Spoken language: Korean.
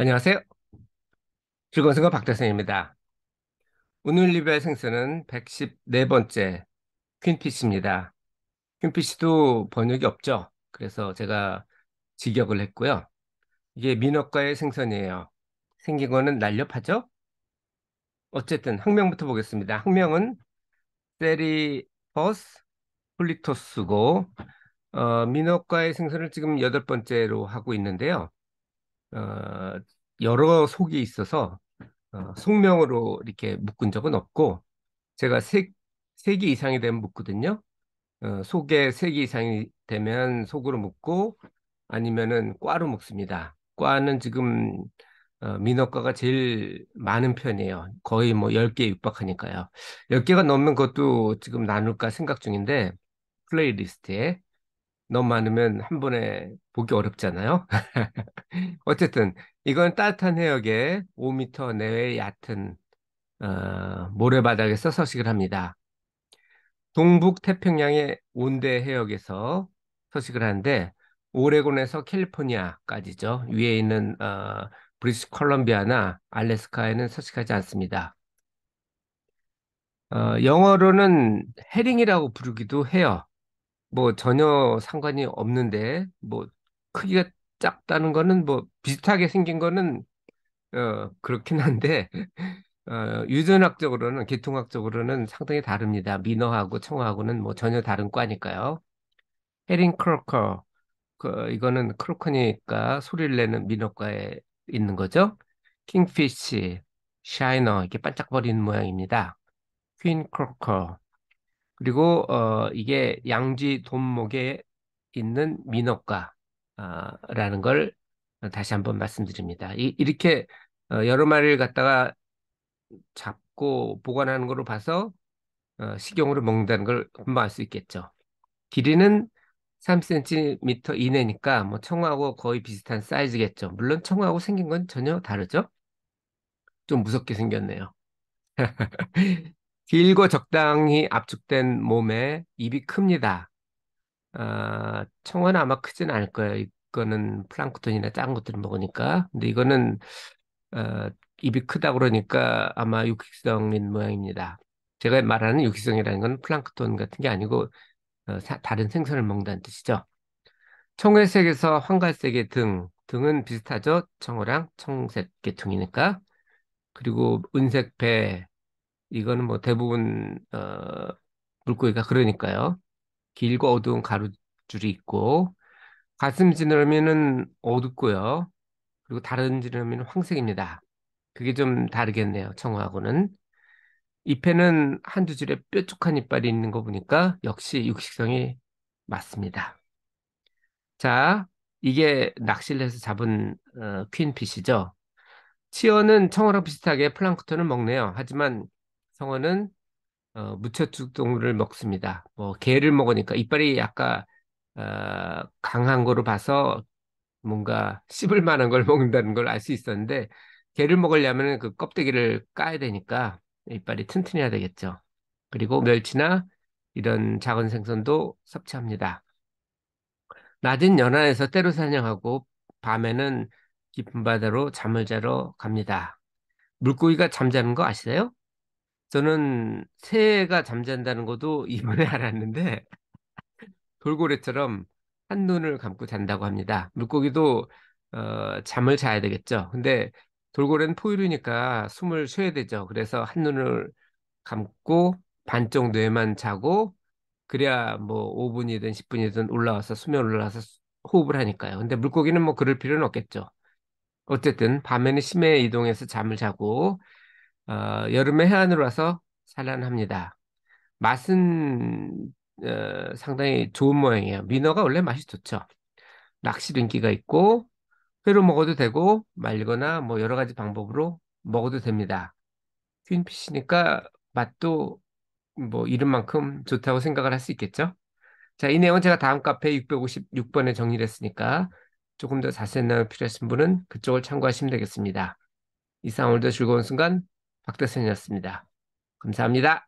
안녕하세요. 즐거운 생각 박대생입니다. 오늘 리뷰할 생선은 114번째 퀸피시입니다. 퀸피시도 번역이 없죠. 그래서 제가 직역을 했고요. 이게 민어과의 생선이에요. 생긴 거는 날렵하죠? 어쨌든 학명부터 보겠습니다. 학명은 세리퍼스 플리토스고 어, 민어과의 생선을 지금 여덟 번째로 하고 있는데요. 어, 여러 속이 있어서 어, 속명으로 이렇게 묶은 적은 없고 제가 세, 개 이상이 되면 묶거든요. 어, 속에 세개 이상이 되면 속으로 묶고 아니면은 과로 묶습니다. 과는 지금 어, 민어과가 제일 많은 편이에요. 거의 뭐 10개 육박하니까요. 10개가 넘는 것도 지금 나눌까 생각 중인데 플레이리스트에 너무 많으면 한 번에 보기 어렵잖아요. 어쨌든 이건 따뜻한 해역에 5m 내외의 얕은 어, 모래바닥에서 서식을 합니다. 동북 태평양의 온대 해역에서 서식을 하는데 오레곤에서 캘리포니아까지죠. 위에 있는 어, 브리스시 콜럼비아나 알래스카에는 서식하지 않습니다. 어, 영어로는 헤링이라고 부르기도 해요. 뭐 전혀 상관이 없는데 뭐 크기가 작다는 거는 뭐 비슷하게 생긴 거는 어 그렇긴 한데 어 유전학적으로는 계통학적으로는 상당히 다릅니다. 민어하고 청어하고는 뭐 전혀 다른 과니까요. 헤링 크로커 그 이거는 크로커니까 소리를 내는 민어과에 있는 거죠. 킹피시, 샤이너 이렇게 반짝거리는 모양입니다. 퀸 크로커 그리고 어, 이게 양지 돈목에 있는 민어가라는걸 다시 한번 말씀드립니다. 이, 이렇게 어, 여러 마리를 갖다가 잡고 보관하는 걸로 봐서 어, 식용으로 먹는다는 걸 금방 알수 있겠죠. 길이는 3cm 이내니까 뭐 청하고 거의 비슷한 사이즈겠죠. 물론 청하고 생긴 건 전혀 다르죠. 좀 무섭게 생겼네요. 길고 적당히 압축된 몸에 입이 큽니다. 아, 청어는 아마 크진 않을 거예요. 이거는 플랑크톤이나 작은 것들을 먹으니까. 근데 이거는 어, 입이 크다 그러니까 아마 육식성인 모양입니다. 제가 말하는 육식성이라는 건 플랑크톤 같은 게 아니고 어, 사, 다른 생선을 먹는다는 뜻이죠. 청회색에서 황갈색의 등, 등은 비슷하죠. 청어랑 청색 계통이니까. 그리고 은색 배, 이거는 뭐 대부분 어, 물고기가 그러니까요. 길고 어두운 가루줄이 있고 가슴 지느러미는 어둡고요. 그리고 다른 지느러미는 황색입니다. 그게 좀 다르겠네요. 청어하고는. 잎에는 한두 줄의 뾰족한 이빨이 있는 거 보니까 역시 육식성이 맞습니다. 자, 이게 낚시를 해서 잡은 어, 퀸핏이죠. 치어는 청어랑 비슷하게 플랑크톤을 먹네요. 하지만 성어는 어, 무채죽 동물을 먹습니다. 뭐 개를 먹으니까 이빨이 약간 어, 강한 거로 봐서 뭔가 씹을 만한 걸 먹는다는 걸 알 수 있었는데 개를 먹으려면 그 껍데기를 까야 되니까 이빨이 튼튼해야 되겠죠. 그리고 멸치나 이런 작은 생선도 섭취합니다. 낮은 연안에서 때로 사냥하고 밤에는 깊은 바다로 잠을 자러 갑니다. 물고기가 잠자는 거 아시나요? 저는 새해가 잠잔다는 것도 이번에 알았는데 돌고래처럼 한 눈을 감고 잔다고 합니다. 물고기도 어, 잠을 자야 되겠죠. 근데 돌고래는 포유류니까 숨을 쉬어야 되죠. 그래서 한 눈을 감고 반 정도에만 자고 그래야 뭐 5분이든 10분이든 올라와서 수면 올라와서 호흡을 하니까요. 근데 물고기는 뭐 그럴 필요는 없겠죠. 어쨌든 밤에는 심해 이동해서 잠을 자고 어, 여름에 해안으로 와서 산란합니다. 맛은 어, 상당히 좋은 모양이에요. 민어가 원래 맛이 좋죠. 낚시도 인기가 있고 회로 먹어도 되고 말리거나 뭐 여러 가지 방법으로 먹어도 됩니다. 퀸피시니까 맛도 뭐 이름만큼 좋다고 생각을 할 수 있겠죠. 자, 이 내용은 제가 다음 카페 656번에 정리를 했으니까 조금 더 자세한 내용이 필요하신 분은 그쪽을 참고하시면 되겠습니다. 이상 오늘도 즐거운 순간 박대선이었습니다. 감사합니다.